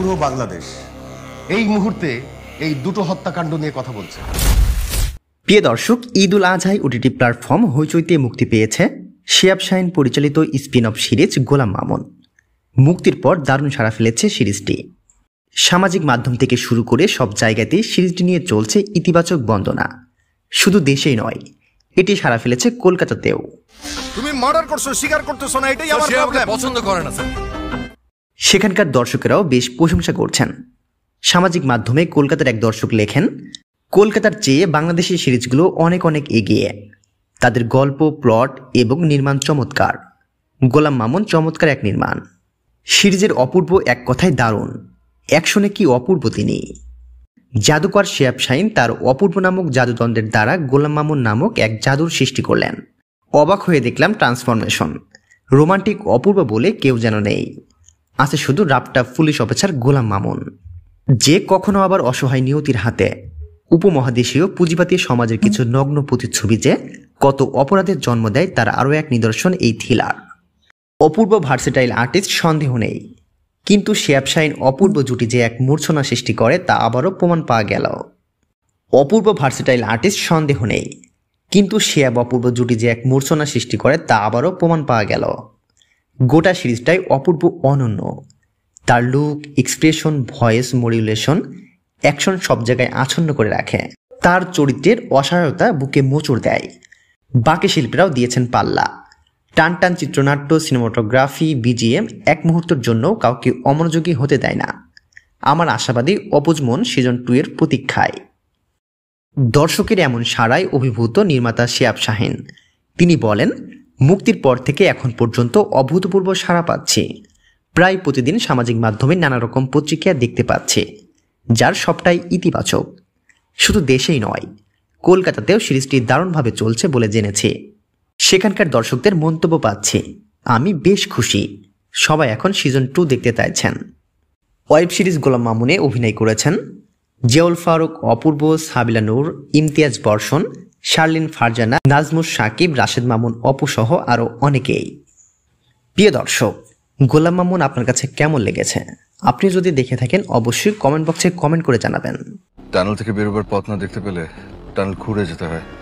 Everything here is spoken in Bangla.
পুরো বাংলাদেশ এই মুহূর্তে এই দুটো হত্যাকাণ্ড নিয়ে কথা বলছে প্রিয় দর্শক ঈদ উল আজহাই ওটিটি প্ল্যাটফর্ম হইচইতে মুক্তি পেয়েছে শিয়াব শাহিন পরিচালিত spin off series Golam Mamun মুক্তির পর দারুণ সাড়া ফেলেছে সিরিজটি সামাজিক মাধ্যম থেকে শুরু করে সব জায়গাতেই সিরিজটি নিয়ে চলছে ইতিবাচক বন্দনা শুধু দেশেই নয় এটি সারা ফেলেছে কলকাতাতেও তুমি মার্ডার করছো স্বীকার করতেছো না এটাই আমার পছন্দ করে না স্যার সেখানকার দর্শকেরাও বেশ প্রশংসা করছেন সামাজিক মাধ্যমে কলকাতার এক দর্শক লেখেন কলকাতার চেয়ে বাংলাদেশের সিরিজগুলো অনেক অনেক এগিয়ে তাদের গল্প প্লট এবং নির্মাণ চমৎকার গোলাম মামুন চমৎকার এক নির্মাণ সিরিজের অপূর্ব এক কথায় দারুণ অ্যাকশনে কি অপূর্ব তিনি জাদুকর শেয়াব শাহিন তার অপূর্ব নামক জাদুদণ্ডের দ্বারা গোলাম মামুন নামক এক জাদুর সৃষ্টি করলেন অবাক হয়ে দেখলাম ট্রান্সফরমেশন রোমান্টিক অপূর্ব বলে কেউ যেন নেই আছে শুধু রাপটা পুলিশ অফিসার গোলাম মামুন যে কখনো আবার অসহায় নিয়তির হাতে উপমহাদেশীয় পুঁজিপাতি সমাজের কিছু নগ্ন প্রতিচ্ছবি যে কত অপরাধের জন্ম দেয় তার আরও এক নিদর্শন এই থ্রিলার অপূর্ব ভার্সেটাইল আর্টিস্ট সন্দেহ নেই কিন্তু শ্যাপশাইন অপূর্ব জুটি যে এক মূর্ছনা সৃষ্টি করে তা আবারও প্রমাণ পাওয়া গেল অপূর্ব ভার্সেটাইল আর্টিস্ট সন্দেহ নেই কিন্তু শ্যাব অপূর্ব জুটি যে এক মূর্ছনা সৃষ্টি করে তা আবারও প্রমাণ পাওয়া গেল গোটা সিরিজটাই অপূর্ব অনন্য তার look expression voice modulation action সব জায়গায় আচ্ছন্ন করে রাখে তার চরিত্রের অসহায়তা বুকে মোচড় দেয় বাকি শিল্পীরাও দিয়েছেন পাল্লা টান টান চিত্রনাট্য সিনেমাটোগ্রাফি বিজিএম এক মুহূর্তের জন্য কাউকে অমনোযোগী হতে দেয় না আমার আশাবাদী অপজমন সিজন টু এর প্রতীক্ষায় দর্শকের এমন সারাই অভিভূত নির্মাতা শিয়াব শাহিন তিনি বলেন মুক্তির পর থেকে এখন পর্যন্ত অভূতপূর্ব সাড়া পাচ্ছে প্রায় প্রতিদিন সামাজিক মাধ্যমে নানা রকম প্রতিক্রিয়া দেখতে পাচ্ছে যার সবটাই ইতিবাচক শুধু দেশেই নয় কলকাতাতেও সিরিজটি দারুণভাবে চলছে বলে জেনেছে সেখানকার দর্শকদের মন্তব্য পাচ্ছে আমি বেশ খুশি সবাই এখন সিজন টু দেখতে চাইছেন ওয়েব সিরিজ গোলাম মামুনে অভিনয় করেছেন জিয়াউল ফারুক অপূর্ব সাবিলা নূর ইমতিয়াজ বর্ষণ শার্লিন ফারজানা নাজমুর সাকিব রাশেদ মামুন অপুসহ আরও অনেকেই প্রিয় দর্শক গোলাম মামুন আপনার কাছে কেমন লেগেছে আপনি যদি দেখে থাকেন অবশ্যই কমেন্ট বক্সে কমেন্ট করে জানাবেন টানেল থেকে বেরোবার পথ না দেখতে পেলে টানেল খুঁড়ে যেতে হয়